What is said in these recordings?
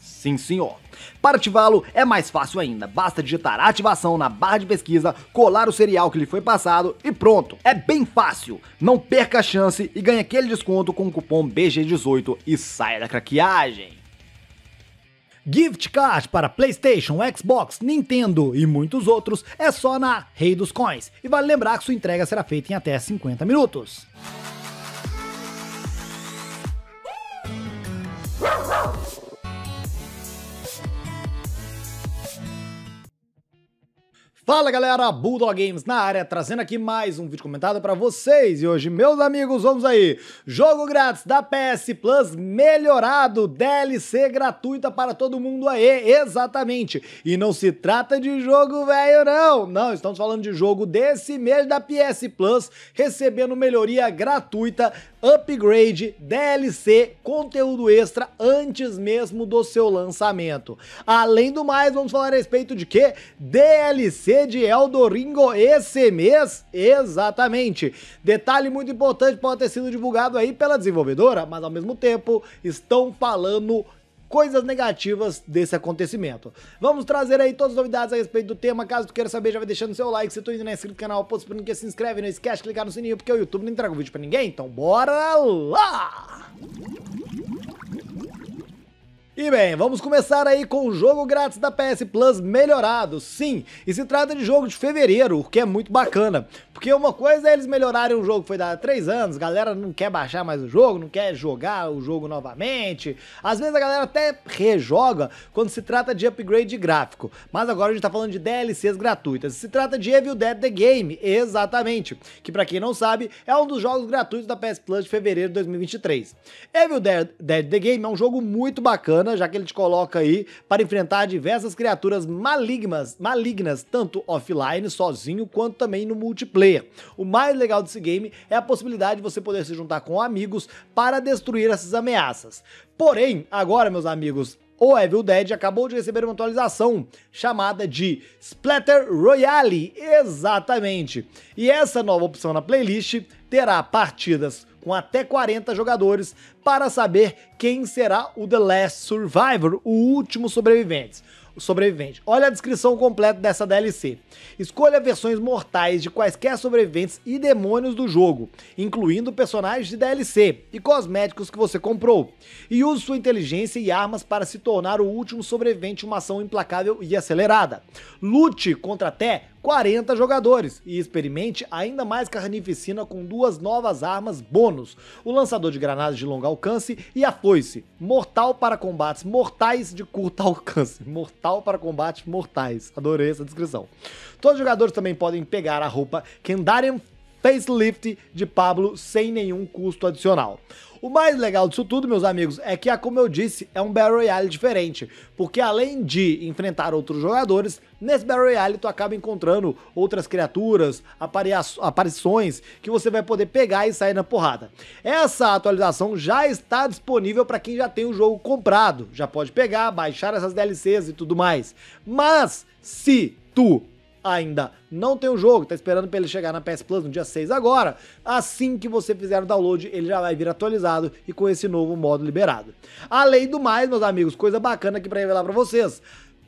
Sim, senhor. Para ativá-lo é mais fácil ainda, basta digitar ativação na barra de pesquisa, colar o serial que lhe foi passado e pronto. É bem fácil, não perca a chance e ganhe aquele desconto com o cupom BG18 e saia da craqueagem. Gift card para PlayStation, Xbox, Nintendo e muitos outros é só na Rei dos Coins. E vale lembrar que sua entrega será feita em até 50 minutos. Fala galera, Bulldog Games na área, trazendo aqui mais um vídeo comentado para vocês. E hoje, meus amigos, vamos aí. Jogo grátis da PS Plus melhorado, DLC gratuita para todo mundo aí, exatamente. E não se trata de jogo velho não, não, estamos falando de jogo desse mês da PS Plus, recebendo melhoria gratuita upgrade, DLC, conteúdo extra antes mesmo do seu lançamento. Além do mais, vamos falar a respeito de que? DLC de Eldoringo esse mês? Exatamente. Detalhe muito importante pode ter sido divulgado aí pela desenvolvedora, mas ao mesmo tempo estão falando coisas negativas desse acontecimento. Vamos trazer aí todas as novidades a respeito do tema. Caso tu queira saber, já vai deixando seu like. Se tu ainda não é inscrito no canal, posto que se inscreve. Não esquece de clicar no sininho, porque o YouTube não entrega o vídeo pra ninguém. Então bora lá! E bem, vamos começar aí com o jogo grátis da PS Plus melhorado, sim, e se trata de jogo de fevereiro, o que é muito bacana, porque uma coisa é eles melhorarem um jogo que foi dado há 3 anos, a galera não quer baixar mais o jogo, não quer jogar o jogo novamente, às vezes a galera até rejoga quando se trata de upgrade gráfico, mas agora a gente tá falando de DLCs gratuitas, se trata de Evil Dead The Game, exatamente, que para quem não sabe, é um dos jogos gratuitos da PS Plus de fevereiro de 2023. Evil Dead, Dead The Game é um jogo muito bacana, Morgana, já que ele te coloca aí para enfrentar diversas criaturas malignas, malignas tanto offline, sozinho, quanto também no multiplayer. O mais legal desse game é a possibilidade de você poder se juntar com amigos para destruir essas ameaças. Porém, agora, meus amigos, o Evil Dead acabou de receber uma atualização chamada de Splatter Royale, exatamente. E essa nova opção na playlist terá partidas com até 40 jogadores para saber quem será o The Last Survivor, o último sobrevivente sobrevivente. Olha a descrição completa dessa DLC. Escolha versões mortais de quaisquer sobreviventes e demônios do jogo, incluindo personagens de DLC e cosméticos que você comprou. E use sua inteligência e armas para se tornar o último sobrevivente uma ação implacável e acelerada. Lute contra até 40 jogadores e experimente ainda mais carnificina com duas novas armas bônus, o lançador de granadas de longo alcance e a foice, mortal para combates mortais de curto alcance. Mortal para combates mortais. Adorei essa descrição. Todos os jogadores também podem pegar a roupa Kendarian facelift de Pablo sem nenhum custo adicional. O mais legal disso tudo, meus amigos, é que, ah, como eu disse, é um Battle Royale diferente, porque além de enfrentar outros jogadores, nesse Battle Royale tu acaba encontrando outras criaturas, aparições que você vai poder pegar e sair na porrada. Essa atualização já está disponível para quem já tem o jogo comprado, já pode pegar, baixar essas DLCs e tudo mais. Mas, se tu ainda não tem o jogo, tá esperando para ele chegar na PS Plus no dia 6 agora. Assim que você fizer o download, ele já vai vir atualizado e com esse novo modo liberado. Além do mais, meus amigos, coisa bacana aqui para revelar para vocês.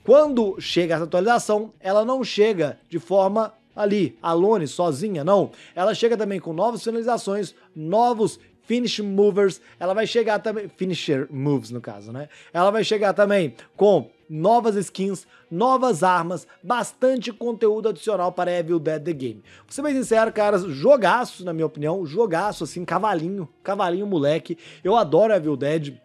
Quando chega essa atualização, ela não chega de forma ali, alone, sozinha, não. Ela chega também com novas finalizações, novos finish movers, ela vai chegar também finisher moves no caso, né? Ela vai chegar também com novas skins, novas armas, bastante conteúdo adicional para Evil Dead The Game. Vou ser bem sincero, caras, jogaço, na minha opinião, jogaço, assim, cavalinho, cavalinho moleque. Eu adoro Evil Dead,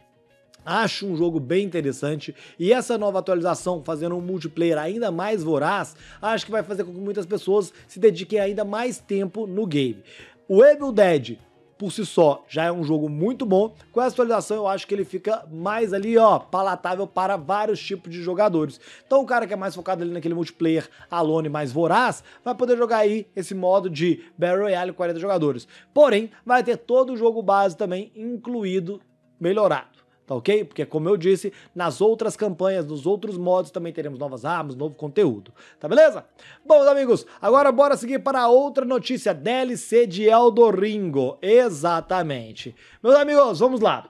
Acho um jogo bem interessante e essa nova atualização, fazendo um multiplayer ainda mais voraz, acho que vai fazer com que muitas pessoas se dediquem ainda mais tempo no game. O Evil Dead por si só já é um jogo muito bom. Com essa atualização, eu acho que ele fica mais ali, ó, palatável para vários tipos de jogadores. Então, o cara que é mais focado ali naquele multiplayer alone mais voraz, vai poder jogar aí esse modo de Battle Royale 40 jogadores. Porém, vai ter todo o jogo base também incluído melhorar tá ok? Porque, como eu disse, nas outras campanhas, nos outros modos, também teremos novas armas, novo conteúdo, tá beleza? Bom, amigos, agora bora seguir para outra notícia, DLC de Eldoringo, exatamente. Meus amigos, vamos lá.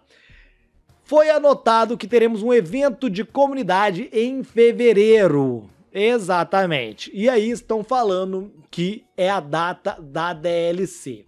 Foi anotado que teremos um evento de comunidade em fevereiro. Exatamente. E aí estão falando que é a data da DLC.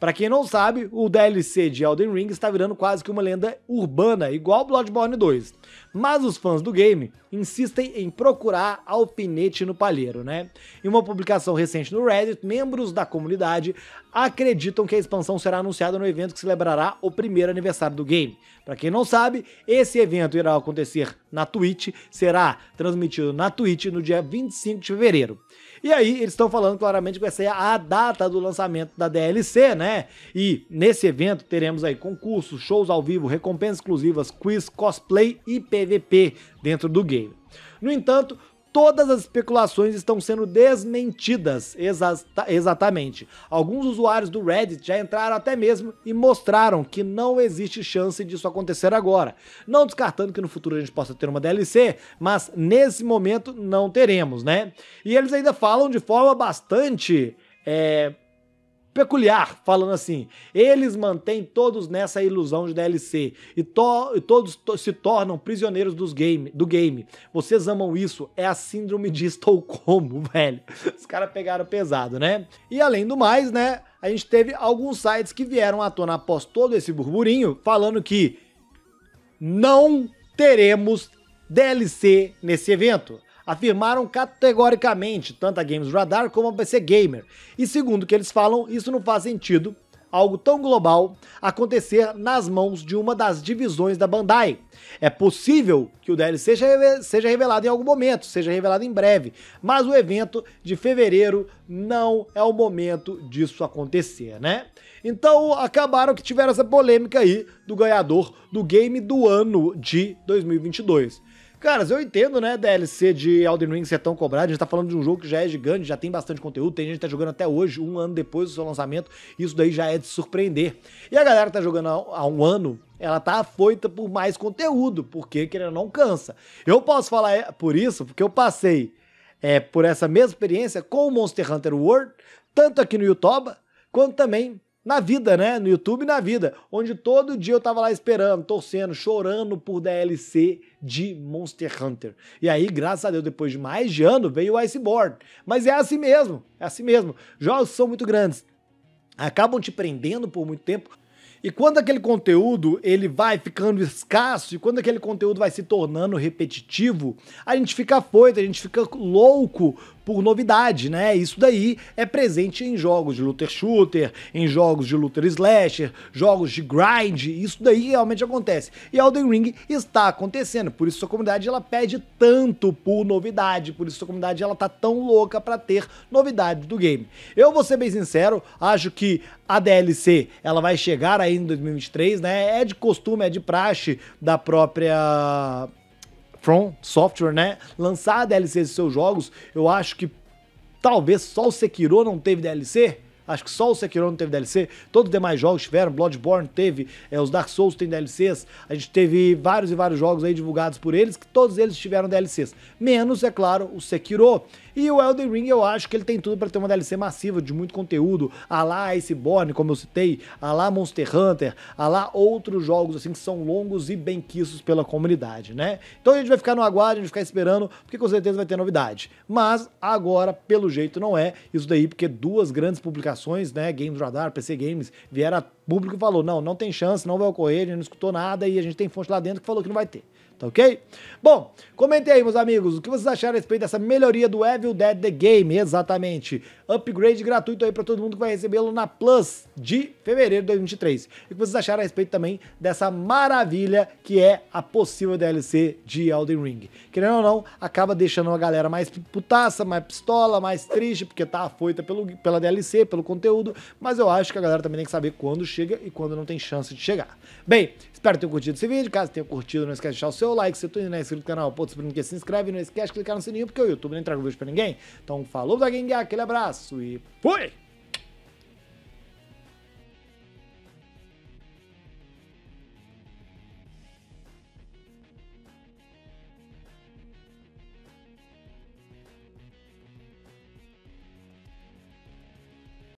Para quem não sabe, o DLC de Elden Ring está virando quase que uma lenda urbana, igual Bloodborne 2. Mas os fãs do game insistem em procurar alfinete no palheiro, né? Em uma publicação recente no Reddit, membros da comunidade acreditam que a expansão será anunciada no evento que celebrará o primeiro aniversário do game. Para quem não sabe, esse evento irá acontecer na Twitch, será transmitido na Twitch no dia 25 de fevereiro. E aí, eles estão falando claramente que vai ser a data do lançamento da DLC, né? E nesse evento teremos aí concursos, shows ao vivo, recompensas exclusivas, quiz, cosplay e PVP dentro do game. No entanto, todas as especulações estão sendo desmentidas. Exata, exatamente. Alguns usuários do Reddit já entraram até mesmo e mostraram que não existe chance disso acontecer agora. Não descartando que no futuro a gente possa ter uma DLC, mas nesse momento não teremos, né? E eles ainda falam de forma bastante. É, peculiar, falando assim: eles mantêm todos nessa ilusão de DLC e, to e todos to se tornam prisioneiros dos game, do game. Vocês amam isso? É a síndrome de estou velho. Os caras pegaram pesado, né? E além do mais, né? A gente teve alguns sites que vieram à tona após todo esse burburinho falando que não teremos DLC nesse evento afirmaram categoricamente, tanto a Games Radar como a PC Gamer. E segundo o que eles falam, isso não faz sentido algo tão global acontecer nas mãos de uma das divisões da Bandai. É possível que o DLC seja revelado em algum momento, seja revelado em breve, mas o evento de fevereiro não é o momento disso acontecer, né? Então acabaram que tiveram essa polêmica aí do ganhador do game do ano de 2022. Caras, eu entendo, né, DLC de Elden Ring ser tão cobrado. A gente tá falando de um jogo que já é gigante, já tem bastante conteúdo. Tem gente que tá jogando até hoje, um ano depois do seu lançamento. Isso daí já é de surpreender. E a galera que tá jogando há um ano, ela tá afoita por mais conteúdo, porque ela não cansa. Eu posso falar é, por isso, porque eu passei é, por essa mesma experiência com o Monster Hunter World, tanto aqui no Yotoba, quanto também na vida, né? No YouTube na vida. Onde todo dia eu tava lá esperando, torcendo, chorando por DLC de Monster Hunter. E aí, graças a Deus, depois de mais de ano, veio o Iceborne. Mas é assim mesmo, é assim mesmo. Jogos são muito grandes. Acabam te prendendo por muito tempo. E quando aquele conteúdo ele vai ficando escasso e quando aquele conteúdo vai se tornando repetitivo, a gente fica afoito, a gente fica louco por novidade, né? Isso daí é presente em jogos de luter shooter, em jogos de luter slasher, jogos de grind, isso daí realmente acontece. E Elden Ring está acontecendo, por isso a comunidade ela pede tanto por novidade, por isso a comunidade ela tá tão louca para ter novidade do game. Eu vou ser bem sincero, acho que a DLC ela vai chegar aí em 2023, né? É de costume, é de praxe da própria From Software, né? Lançar DLCs de seus jogos, eu acho que talvez só o Sekiro não teve DLC. Acho que só o Sekiro não teve DLC. Todos os demais jogos tiveram. Bloodborne teve. É, os Dark Souls tem DLCs. A gente teve vários e vários jogos aí divulgados por eles, que todos eles tiveram DLCs. Menos, é claro, o Sekiro. E o Elden Ring eu acho que ele tem tudo para ter uma DLC massiva de muito conteúdo, a lá Iceborne, como eu citei, a lá Monster Hunter, a lá outros jogos assim que são longos e bem quissos pela comunidade, né? Então a gente vai ficar no aguardo, a gente vai ficar esperando, porque com certeza vai ter novidade. Mas agora, pelo jeito, não é isso daí, porque duas grandes publicações, né, Games Radar, PC Games, vieram a público falou: não, não tem chance, não vai ocorrer, a gente não escutou nada e a gente tem fonte lá dentro que falou que não vai ter. Tá ok? Bom, comente aí, meus amigos, o que vocês acharam a respeito dessa melhoria do Evil Dead The Game? Exatamente. Upgrade gratuito aí para todo mundo que vai recebê-lo na Plus de fevereiro de 2023. E o que vocês acharam a respeito também dessa maravilha que é a possível DLC de Elden Ring? Querendo ou não, acaba deixando a galera mais putaça, mais pistola, mais triste, porque tá afoita pelo, pela DLC, pelo conteúdo, mas eu acho que a galera também tem que saber quando chega chega e quando não tem chance de chegar. Bem, espero ter curtido esse vídeo. Caso tenha curtido, não esquece de deixar o seu like. Se tu ainda não é inscrito no canal, que se inscreve. Não esquece de clicar no sininho, porque o YouTube não entrega vídeos vídeo pra ninguém. Então, falou da Gengar, aquele abraço e fui!